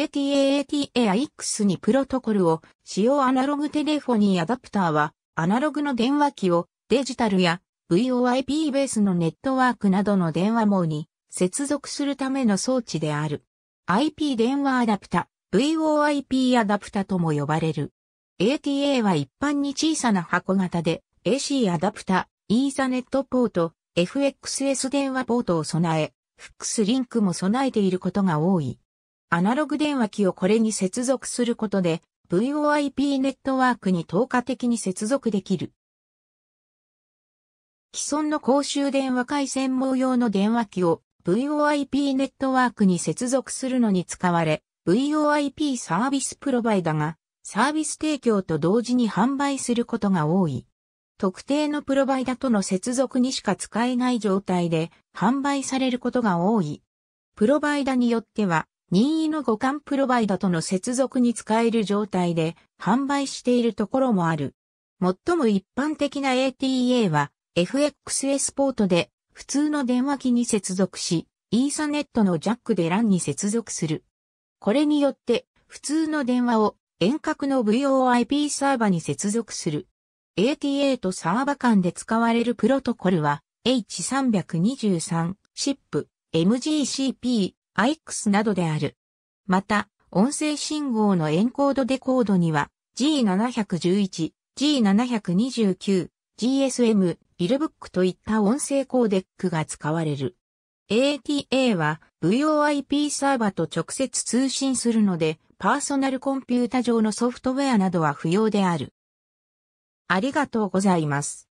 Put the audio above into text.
a t a a t a x にプロトコルを使用アナログテレフォニーアダプターはアナログの電話機をデジタルや VOIP ベースのネットワークなどの電話網に接続するための装置である。IP 電話アダプタ、VOIP アダプタとも呼ばれる。ATA は一般に小さな箱型で AC アダプタ、イーザネットポート、FXS 電話ポートを備え、フックスリンクも備えていることが多い。アナログ電話機をこれに接続することで、VoIP ネットワークに透過的に接続できる。既存の公衆電話回線網用の電話機を VoIP ネットワークに接続するのに使われ、VoIP サービスプロバイダがサービス提供と同時に販売することが多い。特定のプロバイダとの接続にしか使えない状態で販売されることが多い。プロバイダによっては任意の互換プロバイダとの接続に使える状態で販売しているところもある。最も一般的な ATA は FXS ポートで普通の電話機に接続し、イーサネットのジャックで LAN に接続する。これによって普通の電話を遠隔の VOIP サーバに接続する。ATA とサーバ間で使われるプロトコルは H323、SIP、MGCP、IX などである。また、音声信号のエンコードデコードには G711、G729、GSM、ビルブックといった音声コーデックが使われる。ATA は VoIP サーバと直接通信するので、パーソナルコンピュータ上のソフトウェアなどは不要である。ありがとうございます。